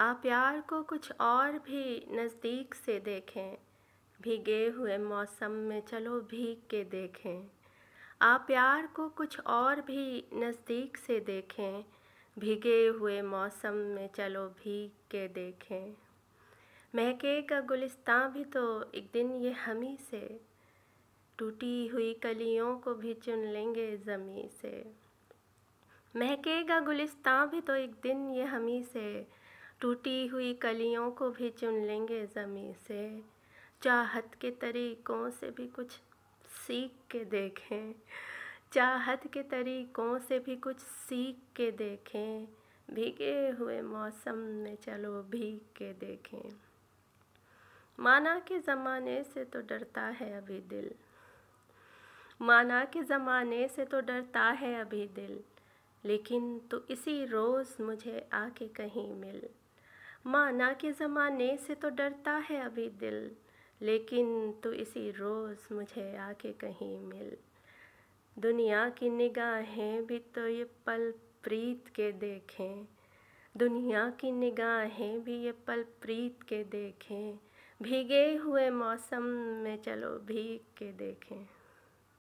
आप प्यार को कुछ और भी नज़दीक से देखें भीगे हुए मौसम में चलो भीग के देखें आप प्यार को कुछ और भी नज़दीक से देखें भीगे हुए मौसम में चलो भीग के देखें महके का गुलिस्तां भी तो एक दिन ये हम ही से टूटी हुई कलियों को भी चुन लेंगे ज़मी से महकेगा गुलिस्तां भी तो एक दिन ये हम ही से टूटी हुई कलियों को भी चुन लेंगे ज़मी से चाहत के तरीक़ों से भी कुछ सीख के देखें चाहत के तरीक़ों से भी कुछ सीख के देखें भीगे हुए मौसम में चलो भीग के देखें माना के ज़माने से तो डरता है अभी दिल माना के ज़माने से तो डरता है अभी दिल लेकिन तो इसी रोज़ मुझे आके कहीं मिल माना के ज़माने से तो डरता है अभी दिल लेकिन तो इसी रोज़ मुझे आके कहीं मिल दुनिया की निगाहें भी तो ये पल प्रीत के देखें दुनिया की निगाहें भी ये पल प्रीत के देखें भीगे हुए मौसम में चलो भीग के देखें